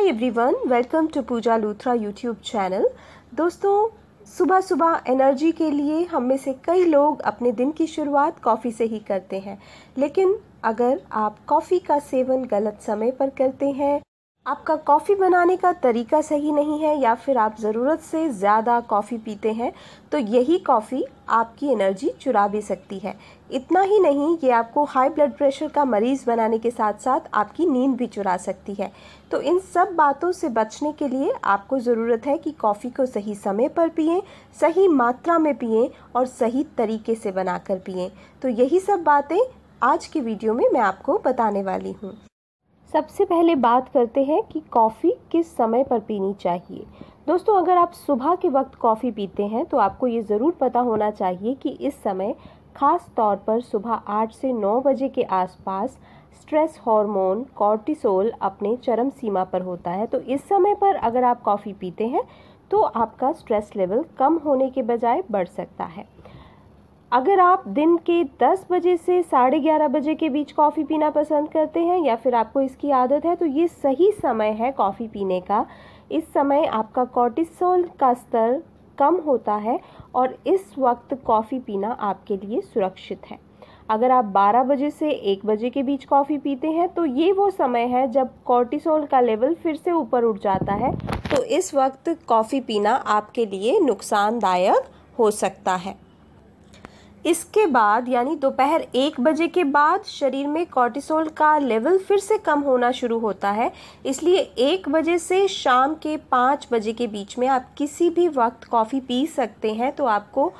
hi everyone welcome to Pooja Luthra YouTube channel दोस्तों सुबह सुबह एनर्जी के लिए हम में से कई लोग अपने दिन की शुरुआत कॉफ़ी से ही करते हैं लेकिन अगर आप कॉफ़ी का सेवन गलत समय पर करते हैं आपका कॉफ़ी बनाने का तरीका सही नहीं है या फिर आप ज़रूरत से ज़्यादा कॉफ़ी पीते हैं तो यही कॉफ़ी आपकी एनर्जी चुरा भी सकती है इतना ही नहीं ये आपको हाई ब्लड प्रेशर का मरीज़ बनाने के साथ साथ आपकी नींद भी चुरा सकती है तो इन सब बातों से बचने के लिए आपको ज़रूरत है कि कॉफ़ी को सही समय पर पिए सही मात्रा में पिए और सही तरीके से बनाकर पिएँ तो यही सब बातें आज की वीडियो में मैं आपको बताने वाली हूँ सबसे पहले बात करते हैं कि कॉफ़ी किस समय पर पीनी चाहिए दोस्तों अगर आप सुबह के वक्त कॉफ़ी पीते हैं तो आपको ये ज़रूर पता होना चाहिए कि इस समय खास तौर पर सुबह 8 से 9 बजे के आसपास स्ट्रेस हार्मोन कॉर्टिसोल अपने चरम सीमा पर होता है तो इस समय पर अगर आप कॉफ़ी पीते हैं तो आपका स्ट्रेस लेवल कम होने के बजाय बढ़ सकता है अगर आप दिन के 10 बजे से साढ़े ग्यारह बजे के बीच कॉफ़ी पीना पसंद करते हैं या फिर आपको इसकी आदत है तो ये सही समय है कॉफ़ी पीने का इस समय आपका कॉर्टिसोल का स्तर कम होता है और इस वक्त कॉफ़ी पीना आपके लिए सुरक्षित है अगर आप 12 बजे से 1 बजे के बीच कॉफ़ी पीते हैं तो ये वो समय है जब कॉर्टिसोल का लेवल फिर से ऊपर उठ जाता है तो इस वक्त कॉफ़ी पीना आपके लिए नुकसानदायक हो सकता है इसके बाद यानी दोपहर एक बजे के बाद शरीर में कॉर्टिसोल का लेवल फिर से कम होना शुरू होता है इसलिए एक बजे से शाम के पाँच बजे के बीच में आप किसी भी वक्त कॉफ़ी पी सकते हैं तो आपको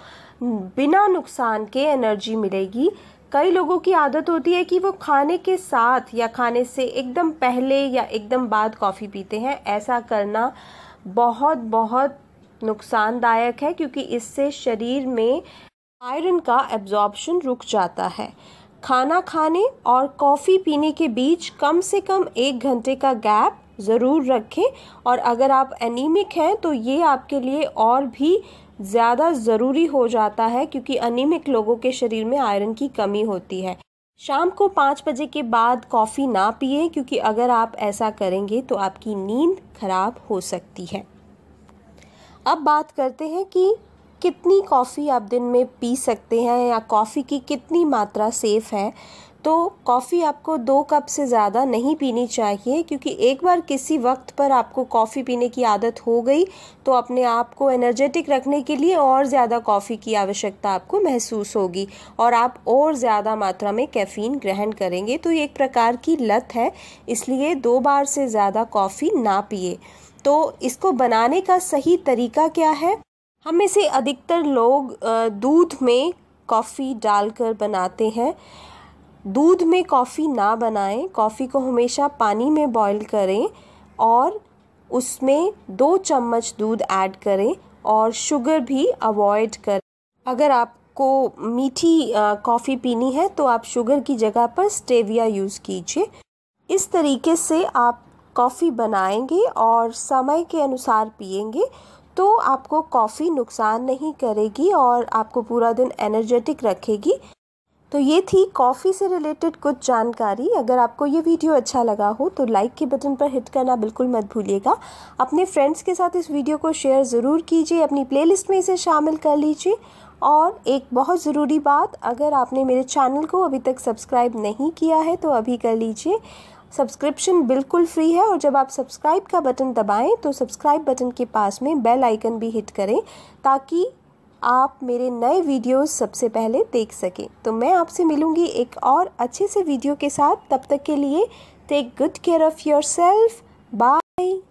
बिना नुकसान के एनर्जी मिलेगी कई लोगों की आदत होती है कि वो खाने के साथ या खाने से एकदम पहले या एकदम बाद कॉफ़ी पीते हैं ऐसा करना बहुत बहुत नुकसानदायक है क्योंकि इससे शरीर में आयरन का एब्जॉर्बशन रुक जाता है खाना खाने और कॉफ़ी पीने के बीच कम से कम एक घंटे का गैप ज़रूर रखें और अगर आप एनीमिक हैं तो ये आपके लिए और भी ज़्यादा ज़रूरी हो जाता है क्योंकि अनिमिक लोगों के शरीर में आयरन की कमी होती है शाम को पाँच बजे के बाद कॉफ़ी ना पिए क्योंकि अगर आप ऐसा करेंगे तो आपकी नींद खराब हो सकती है अब बात करते हैं कि कितनी कॉफ़ी आप दिन में पी सकते हैं या कॉफ़ी की कितनी मात्रा सेफ़ है तो कॉफ़ी आपको दो कप से ज़्यादा नहीं पीनी चाहिए क्योंकि एक बार किसी वक्त पर आपको कॉफ़ी पीने की आदत हो गई तो अपने आप को एनर्जेटिक रखने के लिए और ज़्यादा कॉफ़ी की आवश्यकता आपको महसूस होगी और आप और ज़्यादा मात्रा में कैफीन ग्रहण करेंगे तो ये एक प्रकार की लत है इसलिए दो बार से ज़्यादा कॉफ़ी ना पिए तो इसको बनाने का सही तरीका क्या है हम में से अधिकतर लोग दूध में कॉफ़ी डालकर बनाते हैं दूध में कॉफ़ी ना बनाएं कॉफ़ी को हमेशा पानी में बॉईल करें और उसमें दो चम्मच दूध ऐड करें और शुगर भी अवॉइड करें अगर आपको मीठी कॉफ़ी पीनी है तो आप शुगर की जगह पर स्टेविया यूज़ कीजिए इस तरीके से आप कॉफ़ी बनाएंगे और समय के अनुसार पिएंगे तो आपको कॉफ़ी नुकसान नहीं करेगी और आपको पूरा दिन एनर्जेटिक रखेगी तो ये थी कॉफ़ी से रिलेटेड कुछ जानकारी अगर आपको ये वीडियो अच्छा लगा हो तो लाइक के बटन पर हिट करना बिल्कुल मत भूलिएगा अपने फ्रेंड्स के साथ इस वीडियो को शेयर ज़रूर कीजिए अपनी प्लेलिस्ट में इसे शामिल कर लीजिए और एक बहुत ज़रूरी बात अगर आपने मेरे चैनल को अभी तक सब्सक्राइब नहीं किया है तो अभी कर लीजिए सब्सक्रिप्शन बिल्कुल फ्री है और जब आप सब्सक्राइब का बटन दबाएं तो सब्सक्राइब बटन के पास में बेल आइकन भी हिट करें ताकि आप मेरे नए वीडियोस सबसे पहले देख सकें तो मैं आपसे मिलूंगी एक और अच्छे से वीडियो के साथ तब तक के लिए take good care of yourself bye